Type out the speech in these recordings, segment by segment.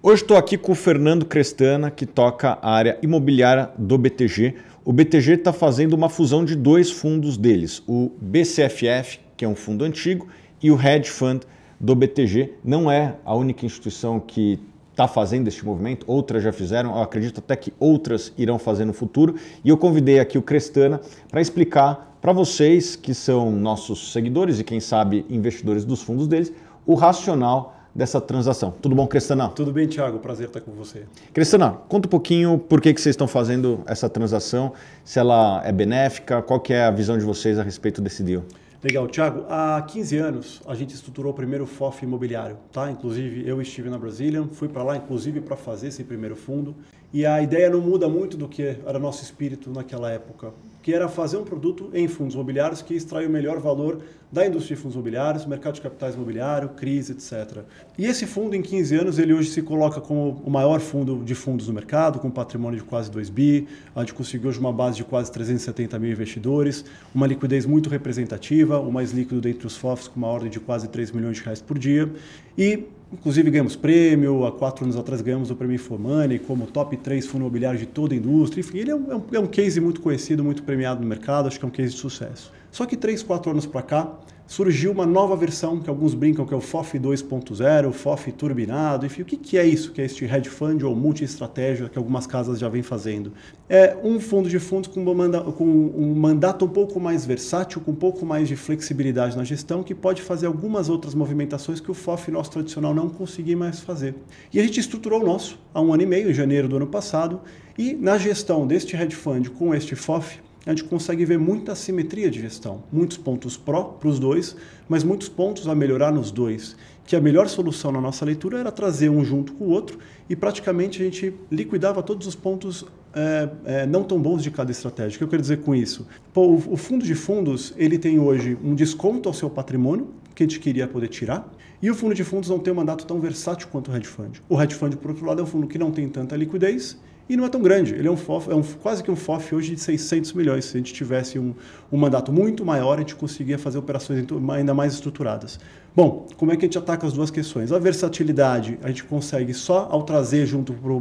Hoje estou aqui com o Fernando Crestana, que toca a área imobiliária do BTG. O BTG está fazendo uma fusão de dois fundos deles, o BCFF, que é um fundo antigo, e o Hedge Fund do BTG. Não é a única instituição que está fazendo este movimento, outras já fizeram, eu acredito até que outras irão fazer no futuro. E eu convidei aqui o Crestana para explicar para vocês, que são nossos seguidores e quem sabe investidores dos fundos deles, o racional dessa transação. Tudo bom, Cristana? Tudo bem, Thiago. Prazer estar com você. Cristana, conta um pouquinho por que, que vocês estão fazendo essa transação, se ela é benéfica, qual que é a visão de vocês a respeito desse deal. Legal, Thiago. Há 15 anos a gente estruturou o primeiro FOF imobiliário, tá? Inclusive eu estive na Brasília, fui para lá inclusive para fazer esse primeiro fundo. E a ideia não muda muito do que era nosso espírito naquela época que era fazer um produto em fundos imobiliários que extrai o melhor valor da indústria de fundos imobiliários, mercado de capitais imobiliário, crise, etc. E esse fundo, em 15 anos, ele hoje se coloca como o maior fundo de fundos no mercado, com patrimônio de quase 2 bi, a gente conseguiu hoje uma base de quase 370 mil investidores, uma liquidez muito representativa, o mais líquido dentre os FOFs, com uma ordem de quase 3 milhões de reais por dia. E Inclusive ganhamos prêmio, há quatro anos atrás ganhamos o prêmio Informani como top 3 fundo imobiliário de toda a indústria. Enfim, ele é um, é um é case muito conhecido, muito premiado no mercado, acho que é um case de sucesso. Só que 3, 4 anos para cá, surgiu uma nova versão que alguns brincam que é o FOF 2.0, o FOF turbinado, enfim, o que, que é isso que é este hedge fund ou multi-estratégia que algumas casas já vêm fazendo? É um fundo de fundos com, manda com um mandato um pouco mais versátil, com um pouco mais de flexibilidade na gestão, que pode fazer algumas outras movimentações que o FOF nosso tradicional não conseguia mais fazer. E a gente estruturou o nosso há um ano e meio, em janeiro do ano passado, e na gestão deste hedge fund com este FOF, a gente consegue ver muita simetria de gestão. Muitos pontos pró para os dois, mas muitos pontos a melhorar nos dois. Que a melhor solução na nossa leitura era trazer um junto com o outro e praticamente a gente liquidava todos os pontos é, é, não tão bons de cada estratégia. O que eu quero dizer com isso? Pô, o, o fundo de fundos ele tem hoje um desconto ao seu patrimônio que a gente queria poder tirar e o fundo de fundos não tem um mandato tão versátil quanto o hedge fund. O hedge fund, por outro lado, é um fundo que não tem tanta liquidez e não é tão grande. Ele é, um FOF, é um, quase que um FOF hoje de 600 milhões. Se a gente tivesse um, um mandato muito maior, a gente conseguia fazer operações ainda mais estruturadas. Bom, como é que a gente ataca as duas questões? A versatilidade a gente consegue só ao trazer junto para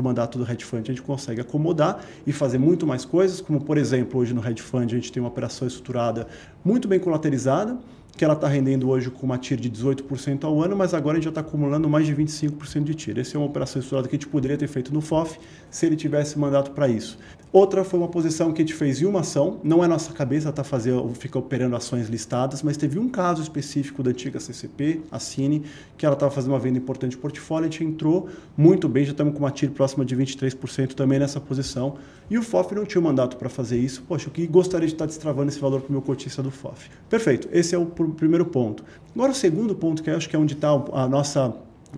o mandato do Red fund, a gente consegue acomodar e fazer muito mais coisas, como por exemplo, hoje no Red fund a gente tem uma operação estruturada muito bem colateralizada, que ela está rendendo hoje com uma TIR de 18% ao ano, mas agora a gente já está acumulando mais de 25% de TIR. Essa é uma operação estruturada que a gente poderia ter feito no FOF se ele tivesse mandato para isso. Outra foi uma posição que a gente fez em uma ação, não é nossa cabeça tá fazer, ficar operando ações listadas, mas teve um caso específico da antiga CCP, a Cine, que ela estava fazendo uma venda importante de portfólio, a gente entrou muito bem, já estamos com uma TIR próxima de 23% também nessa posição, e o FOF não tinha mandato para fazer isso, poxa, eu que gostaria de estar tá destravando esse valor para o meu cotista do FOF. Perfeito, esse é o primeiro ponto. Agora, o segundo ponto, que eu acho que é onde está a nossa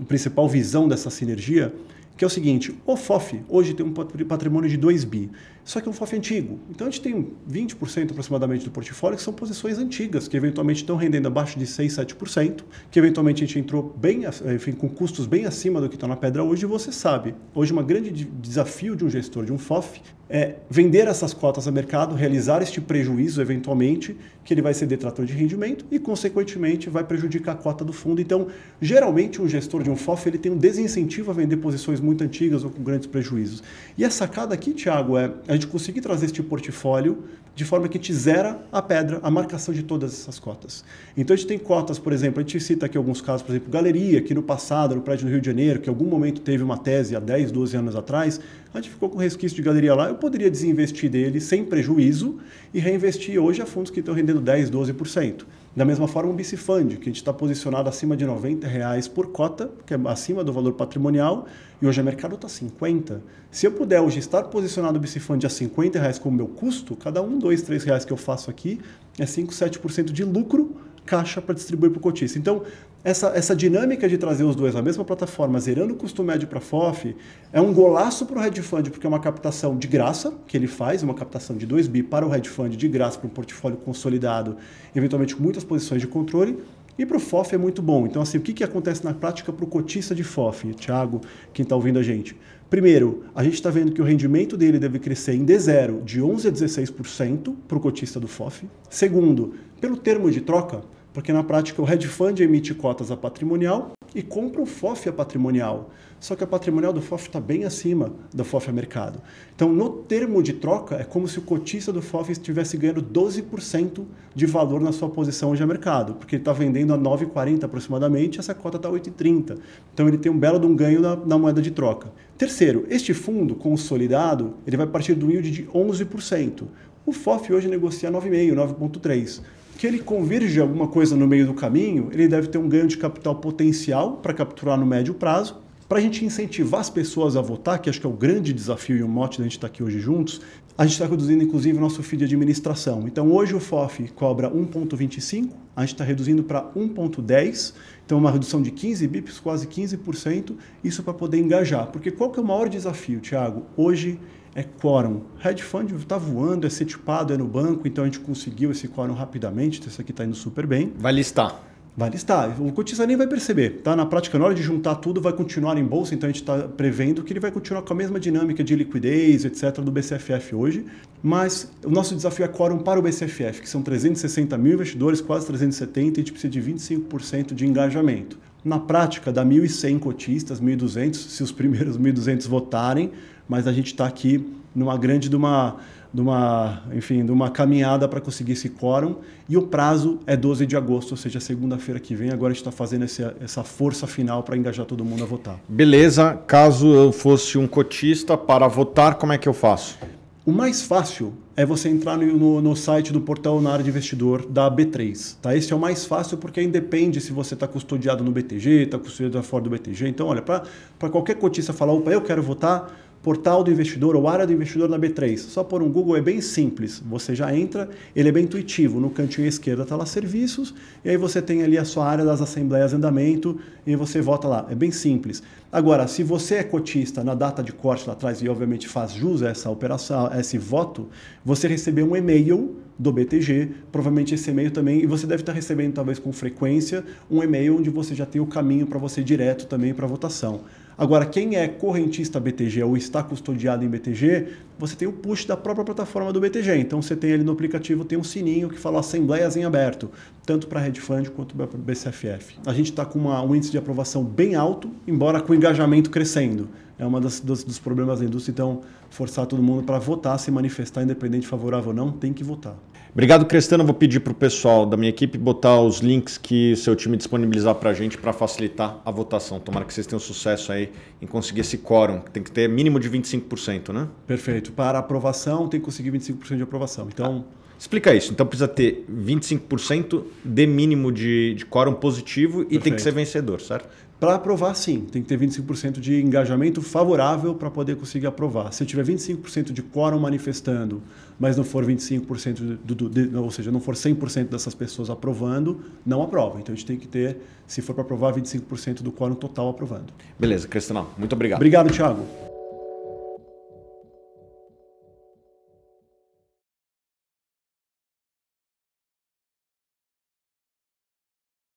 principal visão dessa sinergia, que é o seguinte: o FOF hoje tem um patrimônio de 2 bi só que é um FOF antigo. Então a gente tem 20% aproximadamente do portfólio que são posições antigas, que eventualmente estão rendendo abaixo de 6, 7%, que eventualmente a gente entrou bem, enfim, com custos bem acima do que está na pedra hoje, e você sabe. Hoje, um grande desafio de um gestor de um FOF é vender essas cotas a mercado, realizar este prejuízo eventualmente, que ele vai ser detrator de rendimento e, consequentemente, vai prejudicar a cota do fundo. Então, geralmente, um gestor de um FOF ele tem um desincentivo a vender posições muito antigas ou com grandes prejuízos. E a sacada aqui, Thiago, é a gente conseguir trazer este tipo portfólio de forma que te zera a pedra, a marcação de todas essas cotas. Então a gente tem cotas, por exemplo, a gente cita aqui alguns casos, por exemplo, galeria, que no passado, no prédio do Rio de Janeiro, que em algum momento teve uma tese há 10, 12 anos atrás, a gente ficou com resquício de galeria lá, eu poderia desinvestir dele sem prejuízo e reinvestir hoje a fundos que estão rendendo 10, 12%. Da mesma forma, o Bicifund, que a gente está posicionado acima de 90 reais por cota, que é acima do valor patrimonial, e hoje o mercado está 50. Se eu puder hoje estar posicionado o Bicifund a 50 reais como meu custo, cada um, dois, três reais que eu faço aqui é 5, 7% de lucro caixa para distribuir para o cotista. Então, essa, essa dinâmica de trazer os dois na mesma plataforma, zerando o custo médio para a FOF, é um golaço para o hedge fund, porque é uma captação de graça que ele faz, uma captação de 2 bi para o hedge fund de graça, para um portfólio consolidado, eventualmente com muitas posições de controle, e para o FOF é muito bom. Então, assim, o que, que acontece na prática para o cotista de FOF, Thiago, quem está ouvindo a gente? Primeiro, a gente está vendo que o rendimento dele deve crescer em D0 de 11% a 16% para o cotista do FOF. Segundo, pelo termo de troca, porque na prática o hedge fund emite cotas a patrimonial e compra o FOF a patrimonial. Só que a patrimonial do FOF está bem acima da FOF a mercado. Então, no termo de troca, é como se o cotista do FOF estivesse ganhando 12% de valor na sua posição hoje a mercado, porque ele está vendendo a 9,40 aproximadamente, essa cota está 8,30. Então, ele tem um belo de um ganho na, na, moeda de troca. Terceiro, este fundo consolidado, ele vai partir do yield de 11%. O FOF hoje negocia 9,5, 9,3% que ele converge alguma coisa no meio do caminho, ele deve ter um ganho de capital potencial para capturar no médio prazo, para a gente incentivar as pessoas a votar, que acho que é o grande desafio e o mote da gente estar tá aqui hoje juntos, a gente está reduzindo inclusive o nosso feed de administração. Então hoje o FOF cobra 1,25, a gente está reduzindo para 1,10, então é uma redução de 15 bips, quase 15%, isso para poder engajar. Porque qual que é o maior desafio, Tiago? Hoje é quórum. Hedge fund está voando, é setipado, é no banco, então a gente conseguiu esse quórum rapidamente, então isso aqui está indo super bem. Vai listar. Vai listar. O cotista nem vai perceber, tá? Na prática, na hora de juntar tudo, vai continuar em bolsa, então a gente está prevendo que ele vai continuar com a mesma dinâmica de liquidez, etc., do BCFF hoje. Mas o nosso desafio é quórum para o BCFF, que são 360 mil investidores, quase 370, e a gente precisa de 25% de engajamento. Na prática, dá 1.100 cotistas, 1.200, se os primeiros 1.200 votarem, mas a gente está aqui numa grande numa, enfim, numa caminhada para conseguir esse quórum. E o prazo é 12 de agosto, ou seja, segunda-feira que vem. Agora a gente está fazendo esse, essa força final para engajar todo mundo a votar. Beleza. Caso eu fosse um cotista para votar, como é que eu faço? O mais fácil é você entrar no, no, no, site do portal na área de investidor da B3. Tá? Esse é o mais fácil porque independe se você está custodiado no BTG, está custodiado fora do BTG. Então, olha, para qualquer cotista falar, opa, eu quero votar, portal do investidor ou área do investidor na B3. Só por um Google é bem simples. Você já entra, ele é bem intuitivo. No cantinho esquerdo está lá serviços, e aí você tem ali a sua área das assembleias de andamento e você vota lá. É bem simples. Agora, se você é cotista na data de corte lá atrás e obviamente faz jus a essa operação, a esse voto, você recebeu um e-mail do BTG, provavelmente esse e-mail também, e você deve estar tá recebendo talvez com frequência um e-mail onde você já tem o caminho para você direto também para votação. Agora, quem é correntista BTG ou está custodiado em BTG, você tem o push da própria plataforma do BTG. Então você tem ali no aplicativo, tem um sininho que fala assembleias em aberto, tanto para hedge fund quanto para BCFF. A gente está com uma, um índice de aprovação bem alto, embora com engajamento crescendo. É um dos, dos problemas da indústria, então forçar todo mundo para votar, se manifestar, independente favorável ou não, tem que votar. Obrigado, Cristiano. Vou pedir para o pessoal da minha equipe botar os links que seu time disponibilizar para a gente para facilitar a votação. Tomara que vocês tenham sucesso aí em conseguir esse quórum, que tem que ter mínimo de 25%, né? Perfeito. Para aprovação, tem que conseguir 25% de aprovação. Então. Ah. Explica isso. Então precisa ter 25% de mínimo de, de quórum positivo e Perfeito. tem que ser vencedor, certo? Para aprovar, sim, tem que ter 25% de engajamento favorável para poder conseguir aprovar. Se eu tiver 25% de quórum manifestando, mas não for 25%, do, do de, ou seja, não for 100% dessas pessoas aprovando, não aprova. Então a gente tem que ter, se for para aprovar, 25% do quórum total aprovando. Beleza, Cristiano, muito obrigado. Obrigado, Thiago.